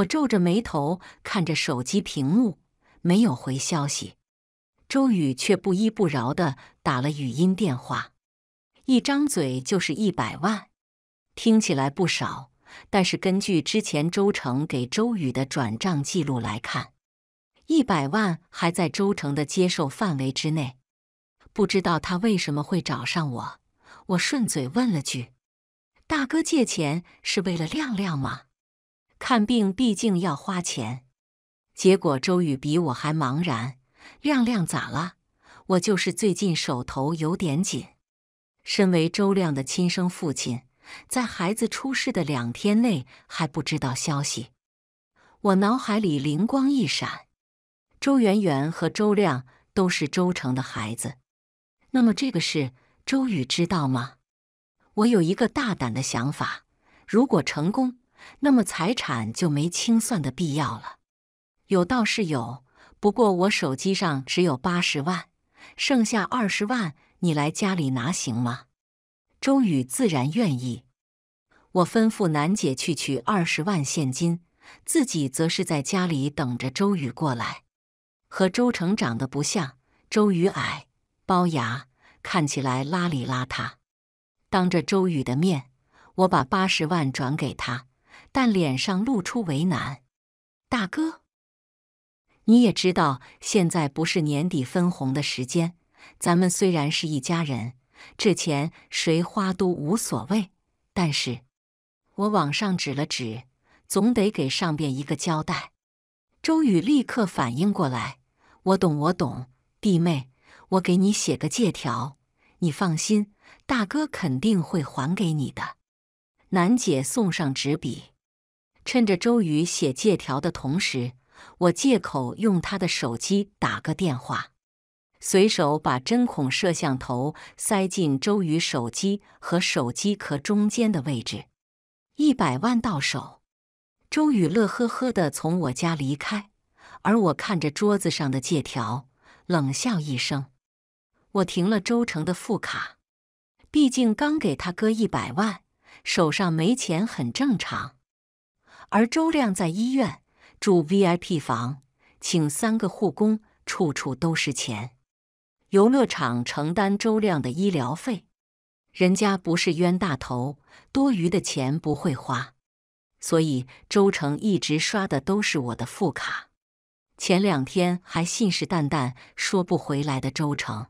Speaker 1: 我皱着眉头看着手机屏幕，没有回消息。周宇却不依不饶地打了语音电话，一张嘴就是一百万，听起来不少。但是根据之前周成给周宇的转账记录来看，一百万还在周成的接受范围之内。不知道他为什么会找上我，我顺嘴问了句：“大哥借钱是为了亮亮吗？”看病毕竟要花钱，结果周宇比我还茫然。亮亮咋了？我就是最近手头有点紧。身为周亮的亲生父亲，在孩子出事的两天内还不知道消息。我脑海里灵光一闪：周媛媛和周亮都是周成的孩子，那么这个事周宇知道吗？我有一个大胆的想法，如果成功。那么财产就没清算的必要了。有倒是有，不过我手机上只有八十万，剩下二十万你来家里拿行吗？周宇自然愿意。我吩咐楠姐去取二十万现金，自己则是在家里等着周宇过来。和周成长得不像，周宇矮，龅牙，看起来邋里邋遢。当着周宇的面，我把八十万转给他。但脸上露出为难，大哥，你也知道现在不是年底分红的时间。咱们虽然是一家人，这钱谁花都无所谓。但是，我往上指了指，总得给上边一个交代。周宇立刻反应过来，我懂，我懂，弟妹，我给你写个借条，你放心，大哥肯定会还给你的。楠姐送上纸笔。趁着周宇写借条的同时，我借口用他的手机打个电话，随手把针孔摄像头塞进周宇手机和手机壳中间的位置。一百万到手，周宇乐呵呵地从我家离开，而我看着桌子上的借条冷笑一声。我停了周成的副卡，毕竟刚给他哥一百万，手上没钱很正常。而周亮在医院住 V I P 房，请三个护工，处处都是钱。游乐场承担周亮的医疗费，人家不是冤大头，多余的钱不会花。所以周成一直刷的都是我的副卡。前两天还信誓旦旦说不回来的周成，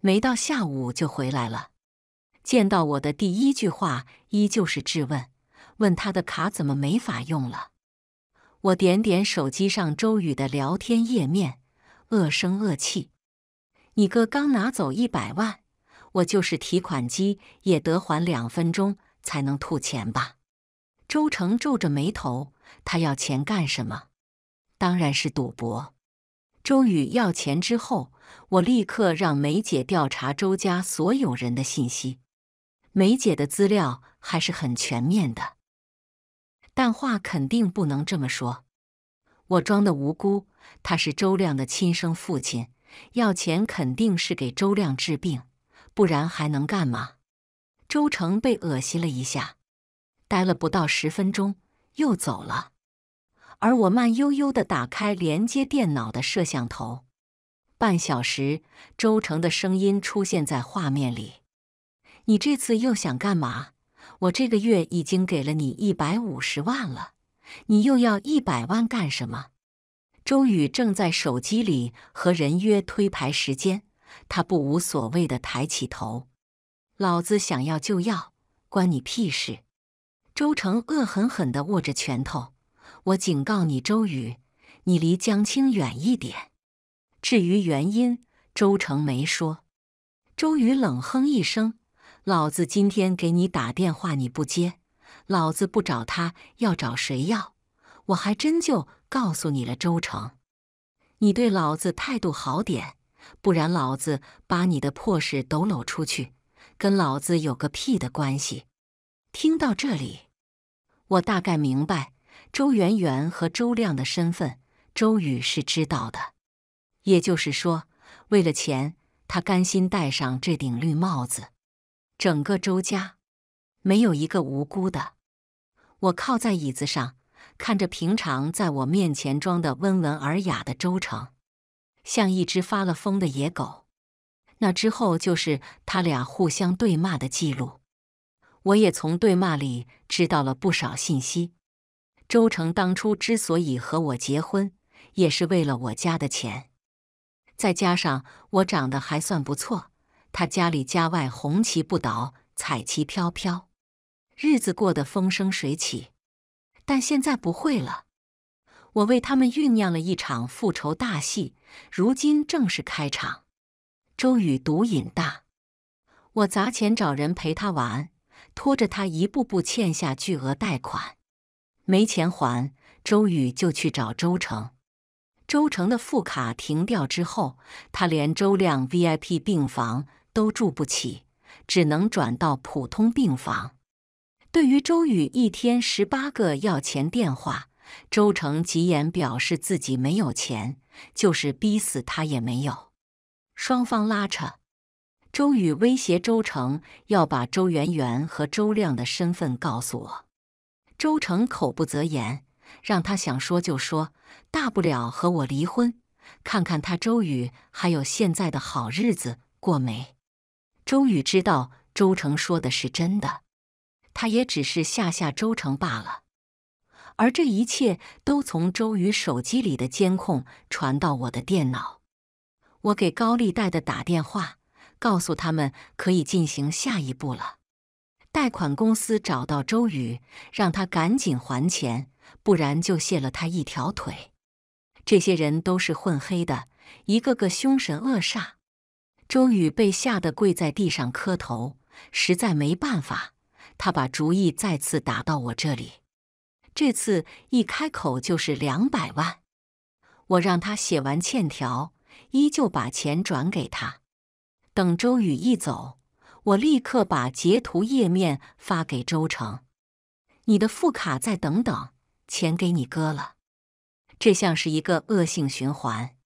Speaker 1: 没到下午就回来了。见到我的第一句话，依旧是质问。问他的卡怎么没法用了？我点点手机上周宇的聊天页面，恶声恶气：“你哥刚拿走一百万，我就是提款机也得缓两分钟才能吐钱吧？”周成皱着眉头：“他要钱干什么？当然是赌博。”周宇要钱之后，我立刻让梅姐调查周家所有人的信息。梅姐的资料还是很全面的。但话肯定不能这么说，我装的无辜。他是周亮的亲生父亲，要钱肯定是给周亮治病，不然还能干嘛？周成被恶心了一下，待了不到十分钟又走了。而我慢悠悠地打开连接电脑的摄像头，半小时，周成的声音出现在画面里：“你这次又想干嘛？”我这个月已经给了你一百五十万了，你又要一百万干什么？周宇正在手机里和人约推牌时间，他不无所谓的抬起头：“老子想要就要，关你屁事。”周成恶狠狠的握着拳头：“我警告你，周宇，你离江青远一点。”至于原因，周成没说。周宇冷哼一声。老子今天给你打电话，你不接，老子不找他，要找谁要？我还真就告诉你了，周成，你对老子态度好点，不然老子把你的破事抖搂出去，跟老子有个屁的关系！听到这里，我大概明白周媛媛和周亮的身份，周宇是知道的，也就是说，为了钱，他甘心戴上这顶绿帽子。整个周家，没有一个无辜的。我靠在椅子上，看着平常在我面前装的温文尔雅的周成，像一只发了疯的野狗。那之后就是他俩互相对骂的记录。我也从对骂里知道了不少信息。周成当初之所以和我结婚，也是为了我家的钱，再加上我长得还算不错。他家里家外红旗不倒，彩旗飘飘，日子过得风生水起。但现在不会了。我为他们酝酿了一场复仇大戏，如今正式开场。周宇赌瘾大，我砸钱找人陪他玩，拖着他一步步欠下巨额贷款。没钱还，周宇就去找周成。周成的副卡停掉之后，他连周亮 VIP 病房。都住不起，只能转到普通病房。对于周宇一天十八个要钱电话，周成急眼表示自己没有钱，就是逼死他也没有。双方拉扯，周宇威胁周成要把周媛媛和周亮的身份告诉我。周成口不择言，让他想说就说，大不了和我离婚，看看他周宇还有现在的好日子过没。周宇知道周成说的是真的，他也只是吓吓周成罢了。而这一切都从周宇手机里的监控传到我的电脑。我给高利贷的打电话，告诉他们可以进行下一步了。贷款公司找到周宇，让他赶紧还钱，不然就卸了他一条腿。这些人都是混黑的，一个个凶神恶煞。周宇被吓得跪在地上磕头，实在没办法，他把主意再次打到我这里。这次一开口就是两百万，我让他写完欠条，依旧把钱转给他。等周宇一走，我立刻把截图页面发给周成：“你的副卡再等等，钱给你哥了。”这像是一个恶性循环。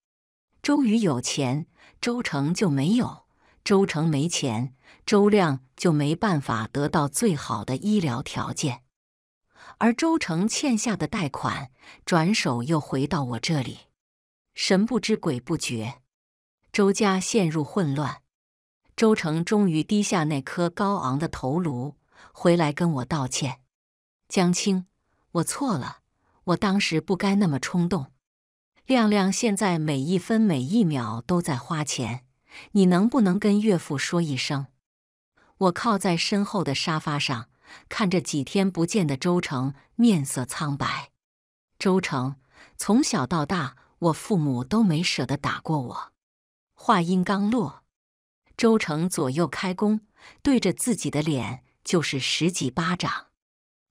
Speaker 1: 周宇有钱。周成就没有，周成没钱，周亮就没办法得到最好的医疗条件，而周成欠下的贷款转手又回到我这里，神不知鬼不觉，周家陷入混乱。周成终于低下那颗高昂的头颅，回来跟我道歉：“江青，我错了，我当时不该那么冲动。”亮亮现在每一分每一秒都在花钱，你能不能跟岳父说一声？我靠在身后的沙发上，看着几天不见的周成，面色苍白。周成从小到大，我父母都没舍得打过我。话音刚落，周成左右开弓，对着自己的脸就是十几巴掌。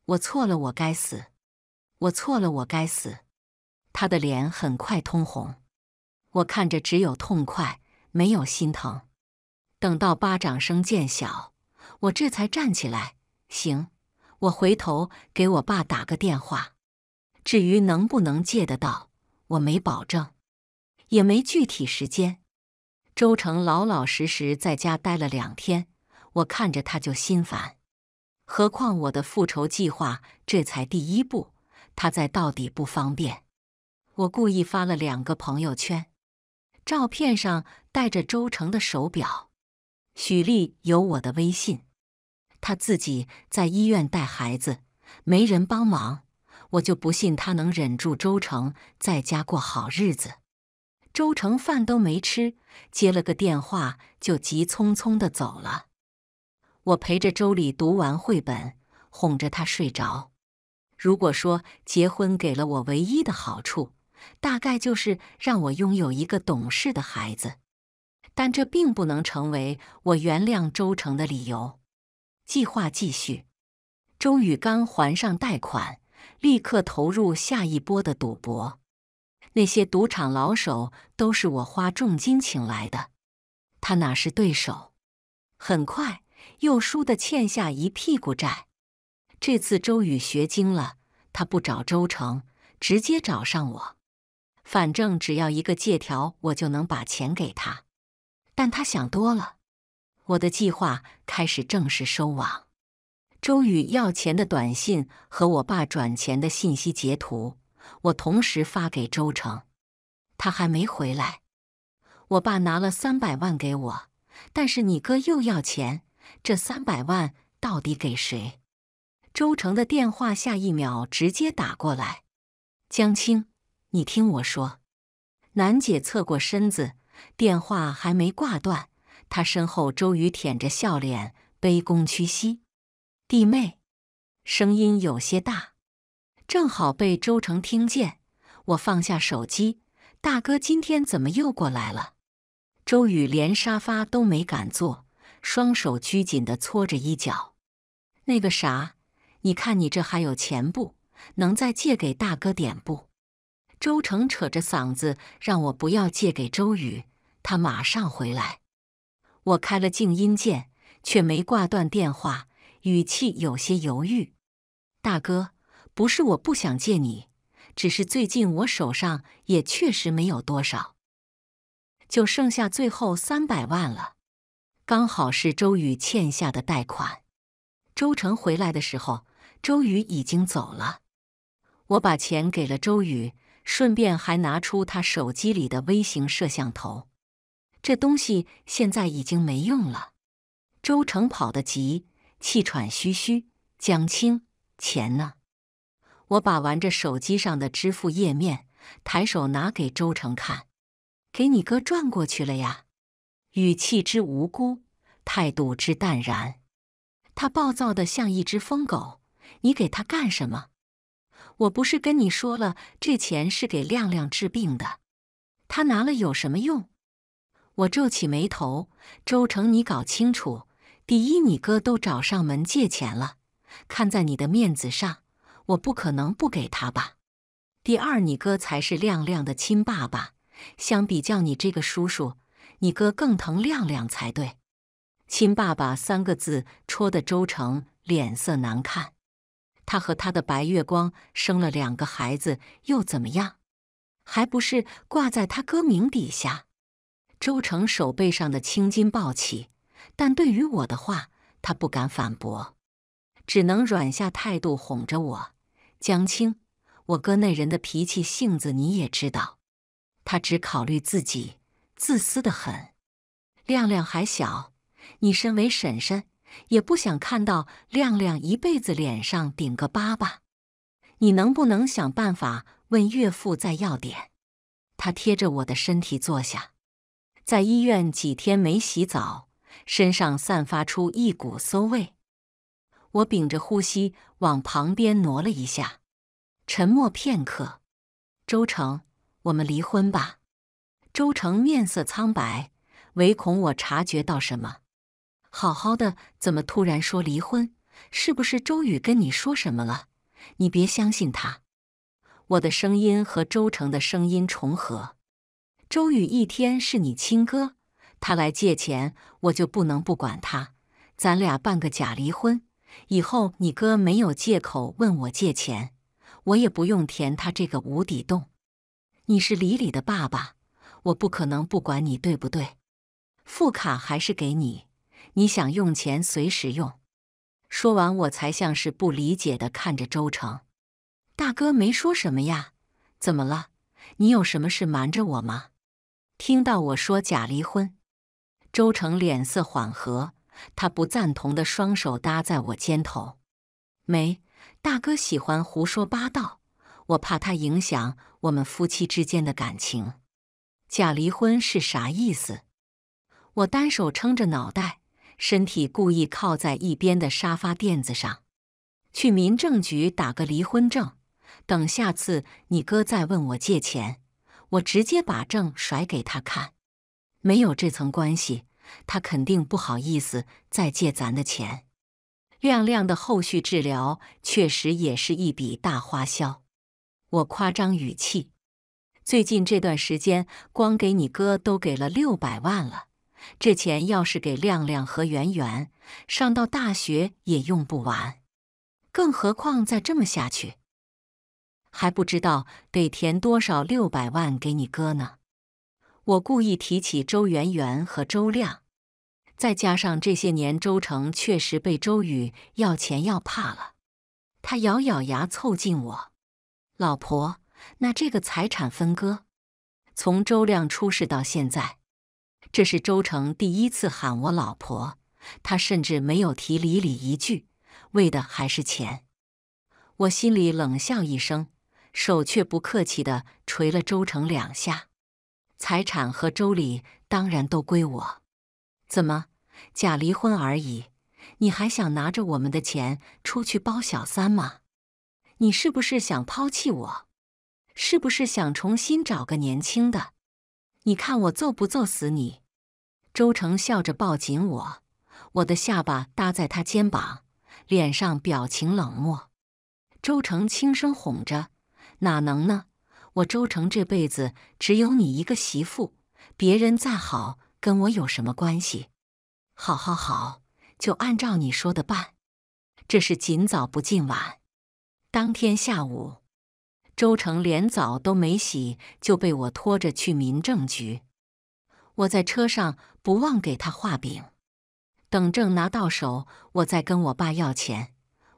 Speaker 1: 我错了，我该死。我错了，我该死。他的脸很快通红，我看着只有痛快，没有心疼。等到巴掌声渐小，我这才站起来。行，我回头给我爸打个电话。至于能不能借得到，我没保证，也没具体时间。周成老老实实在家待了两天，我看着他就心烦。何况我的复仇计划这才第一步，他在到底不方便。我故意发了两个朋友圈，照片上带着周成的手表。许丽有我的微信，她自己在医院带孩子，没人帮忙，我就不信她能忍住。周成在家过好日子，周成饭都没吃，接了个电话就急匆匆的走了。我陪着周丽读完绘本，哄着她睡着。如果说结婚给了我唯一的好处，大概就是让我拥有一个懂事的孩子，但这并不能成为我原谅周成的理由。计划继续，周宇刚还上贷款，立刻投入下一波的赌博。那些赌场老手都是我花重金请来的，他哪是对手？很快又输得欠下一屁股债。这次周宇学精了，他不找周成，直接找上我。反正只要一个借条，我就能把钱给他。但他想多了，我的计划开始正式收网。周宇要钱的短信和我爸转钱的信息截图，我同时发给周成。他还没回来。我爸拿了三百万给我，但是你哥又要钱，这三百万到底给谁？周成的电话下一秒直接打过来，江青。你听我说，南姐侧过身子，电话还没挂断，她身后周瑜舔着笑脸，卑躬屈膝，弟妹，声音有些大，正好被周成听见。我放下手机，大哥今天怎么又过来了？周宇连沙发都没敢坐，双手拘谨的搓着衣角，那个啥，你看你这还有钱不？能再借给大哥点不？周成扯着嗓子让我不要借给周宇，他马上回来。我开了静音键，却没挂断电话，语气有些犹豫。大哥，不是我不想借你，只是最近我手上也确实没有多少，就剩下最后三百万了，刚好是周宇欠下的贷款。周成回来的时候，周宇已经走了。我把钱给了周宇。顺便还拿出他手机里的微型摄像头，这东西现在已经没用了。周成跑得急，气喘吁吁。蒋清，钱呢？我把玩着手机上的支付页面，抬手拿给周成看：“给你哥转过去了呀。”语气之无辜，态度之淡然。他暴躁的像一只疯狗，你给他干什么？我不是跟你说了，这钱是给亮亮治病的，他拿了有什么用？我皱起眉头。周成，你搞清楚：第一，你哥都找上门借钱了，看在你的面子上，我不可能不给他吧；第二，你哥才是亮亮的亲爸爸，相比较你这个叔叔，你哥更疼亮亮才对。亲爸爸三个字戳得周成脸色难看。他和他的白月光生了两个孩子又怎么样？还不是挂在他哥名底下。周成手背上的青筋暴起，但对于我的话，他不敢反驳，只能软下态度哄着我。江青，我哥那人的脾气性子你也知道，他只考虑自己，自私的很。亮亮还小，你身为婶婶。也不想看到亮亮一辈子脸上顶个疤吧？你能不能想办法问岳父再要点？他贴着我的身体坐下，在医院几天没洗澡，身上散发出一股馊味。我屏着呼吸往旁边挪了一下，沉默片刻。周成，我们离婚吧。周成面色苍白，唯恐我察觉到什么。好好的，怎么突然说离婚？是不是周宇跟你说什么了？你别相信他。我的声音和周成的声音重合。周宇一天是你亲哥，他来借钱，我就不能不管他。咱俩办个假离婚，以后你哥没有借口问我借钱，我也不用填他这个无底洞。你是李李的爸爸，我不可能不管你，对不对？副卡还是给你。你想用钱随时用，说完我才像是不理解的看着周成，大哥没说什么呀？怎么了？你有什么事瞒着我吗？听到我说假离婚，周成脸色缓和，他不赞同的双手搭在我肩头。没，大哥喜欢胡说八道，我怕他影响我们夫妻之间的感情。假离婚是啥意思？我单手撑着脑袋。身体故意靠在一边的沙发垫子上，去民政局打个离婚证。等下次你哥再问我借钱，我直接把证甩给他看。没有这层关系，他肯定不好意思再借咱的钱。亮亮的后续治疗确实也是一笔大花销。我夸张语气，最近这段时间光给你哥都给了六百万了。这钱要是给亮亮和圆圆上到大学也用不完，更何况再这么下去，还不知道得填多少六百万给你哥呢。我故意提起周圆圆和周亮，再加上这些年周成确实被周宇要钱要怕了，他咬咬牙凑近我：“老婆，那这个财产分割，从周亮出事到现在。”这是周成第一次喊我老婆，他甚至没有提李李一句，为的还是钱。我心里冷笑一声，手却不客气的捶了周成两下。财产和周礼当然都归我。怎么，假离婚而已，你还想拿着我们的钱出去包小三吗？你是不是想抛弃我？是不是想重新找个年轻的？你看我揍不揍死你？周成笑着抱紧我，我的下巴搭在他肩膀，脸上表情冷漠。周成轻声哄着：“哪能呢？我周成这辈子只有你一个媳妇，别人再好跟我有什么关系？”“好，好，好，就按照你说的办。这是尽早不尽晚。”当天下午，周成连澡都没洗就被我拖着去民政局。我在车上。不忘给他画饼，等证拿到手，我再跟我爸要钱。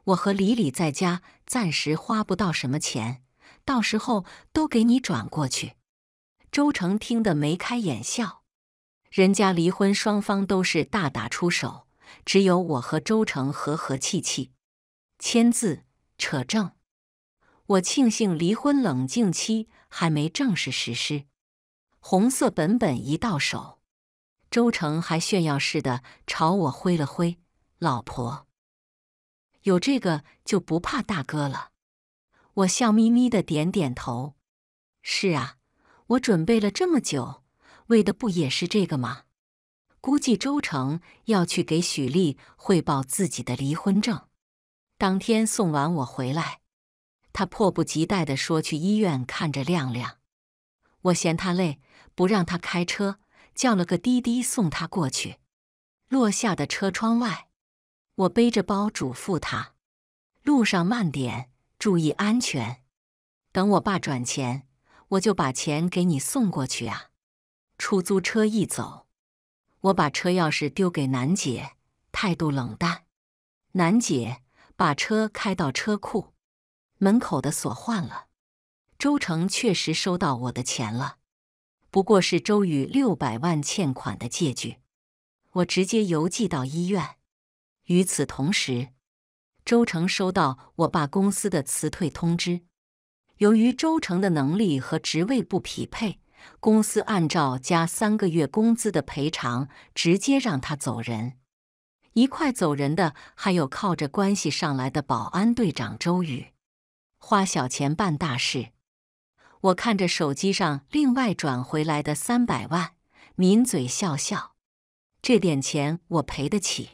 Speaker 1: 我和李李在家暂时花不到什么钱，到时候都给你转过去。周成听得眉开眼笑，人家离婚双方都是大打出手，只有我和周成和和气气。签字扯证，我庆幸离婚冷静期还没正式实施，红色本本一到手。周成还炫耀似的朝我挥了挥：“老婆，有这个就不怕大哥了。”我笑眯眯的点点头：“是啊，我准备了这么久，为的不也是这个吗？”估计周成要去给许丽汇报自己的离婚证。当天送完我回来，他迫不及待的说：“去医院看着亮亮。”我嫌他累，不让他开车。叫了个滴滴送他过去。落下的车窗外，我背着包嘱咐他：“路上慢点，注意安全。”等我爸转钱，我就把钱给你送过去啊。出租车一走，我把车钥匙丢给南姐，态度冷淡。南姐把车开到车库门口的锁换了。周成确实收到我的钱了。不过是周宇六百万欠款的借据，我直接邮寄到医院。与此同时，周成收到我爸公司的辞退通知。由于周成的能力和职位不匹配，公司按照加三个月工资的赔偿，直接让他走人。一块走人的还有靠着关系上来的保安队长周宇，花小钱办大事。我看着手机上另外转回来的三百万，抿嘴笑笑。这点钱我赔得起。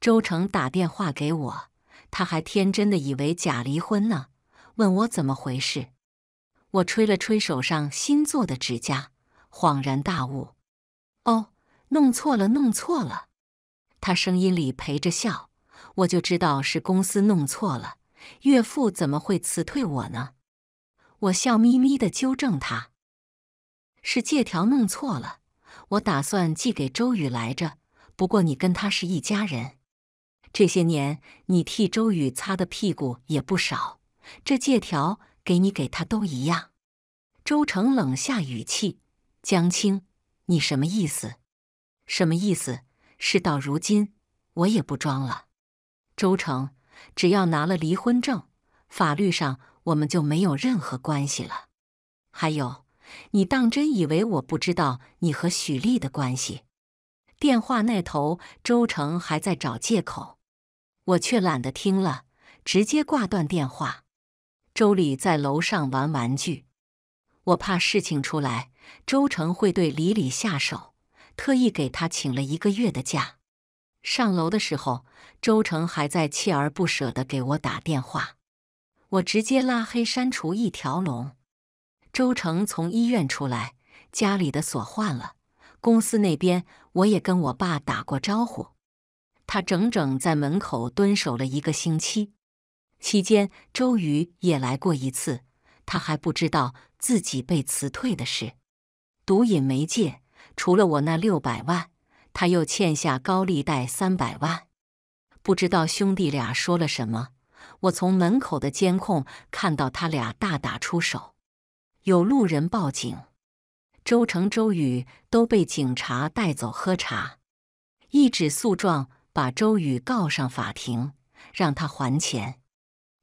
Speaker 1: 周成打电话给我，他还天真的以为假离婚呢，问我怎么回事。我吹了吹手上新做的指甲，恍然大悟：“哦，弄错了，弄错了。”他声音里陪着笑，我就知道是公司弄错了。岳父怎么会辞退我呢？我笑眯眯地纠正他：“是借条弄错了，我打算寄给周宇来着。不过你跟他是一家人，这些年你替周宇擦的屁股也不少，这借条给你给他都一样。”周成冷下语气：“江青，你什么意思？什么意思？事到如今，我也不装了。周成，只要拿了离婚证，法律上……”我们就没有任何关系了。还有，你当真以为我不知道你和许丽的关系？电话那头，周成还在找借口，我却懒得听了，直接挂断电话。周礼在楼上玩玩具，我怕事情出来，周成会对李李下手，特意给他请了一个月的假。上楼的时候，周成还在锲而不舍地给我打电话。我直接拉黑删除一条龙。周成从医院出来，家里的锁换了，公司那边我也跟我爸打过招呼。他整整在门口蹲守了一个星期，期间周瑜也来过一次，他还不知道自己被辞退的事。毒瘾没戒，除了我那六百万，他又欠下高利贷三百万。不知道兄弟俩说了什么。我从门口的监控看到他俩大打出手，有路人报警，周成、周宇都被警察带走喝茶。一纸诉状把周宇告上法庭，让他还钱。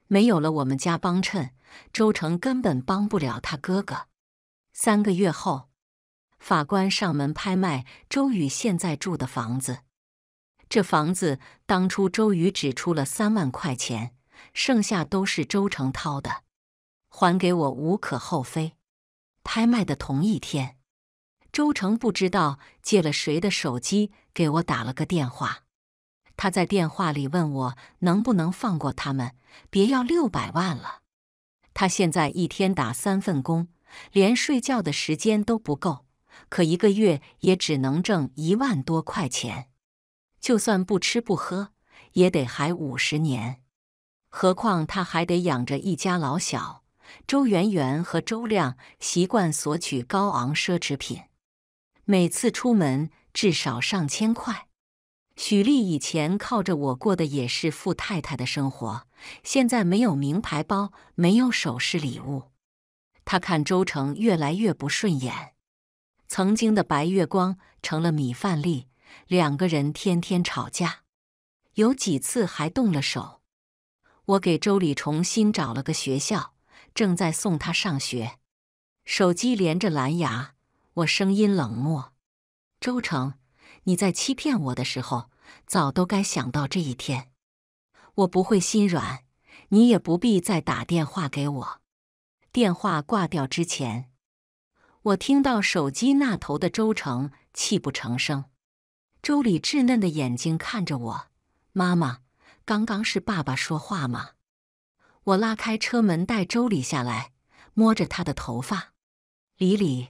Speaker 1: 没有了我们家帮衬，周成根本帮不了他哥哥。三个月后，法官上门拍卖周宇现在住的房子。这房子当初周宇只出了三万块钱。剩下都是周成涛的，还给我无可厚非。拍卖的同一天，周成不知道借了谁的手机给我打了个电话。他在电话里问我能不能放过他们，别要六百万了。他现在一天打三份工，连睡觉的时间都不够，可一个月也只能挣一万多块钱。就算不吃不喝，也得还五十年。何况他还得养着一家老小。周媛媛和周亮习惯索取高昂奢侈品，每次出门至少上千块。许丽以前靠着我过的也是富太太的生活，现在没有名牌包，没有首饰礼物。他看周成越来越不顺眼，曾经的白月光成了米饭粒，两个人天天吵架，有几次还动了手。我给周礼重新找了个学校，正在送他上学。手机连着蓝牙，我声音冷漠：“周成，你在欺骗我的时候，早都该想到这一天。我不会心软，你也不必再打电话给我。”电话挂掉之前，我听到手机那头的周成泣不成声。周礼稚嫩的眼睛看着我：“妈妈。”刚刚是爸爸说话吗？我拉开车门，带周礼下来，摸着他的头发：“李李，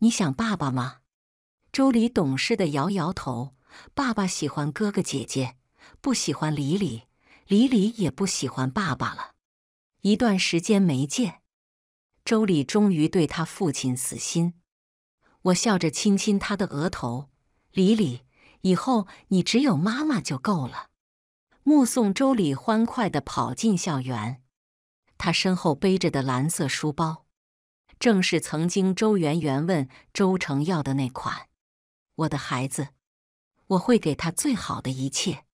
Speaker 1: 你想爸爸吗？”周礼懂事的摇摇头：“爸爸喜欢哥哥姐姐，不喜欢李李，李李也不喜欢爸爸了。一段时间没见，周礼终于对他父亲死心。”我笑着亲亲他的额头：“李李，以后你只有妈妈就够了。”目送周礼欢快地跑进校园，他身后背着的蓝色书包，正是曾经周媛媛问周成要的那款。我的孩子，我会给他最好的一切。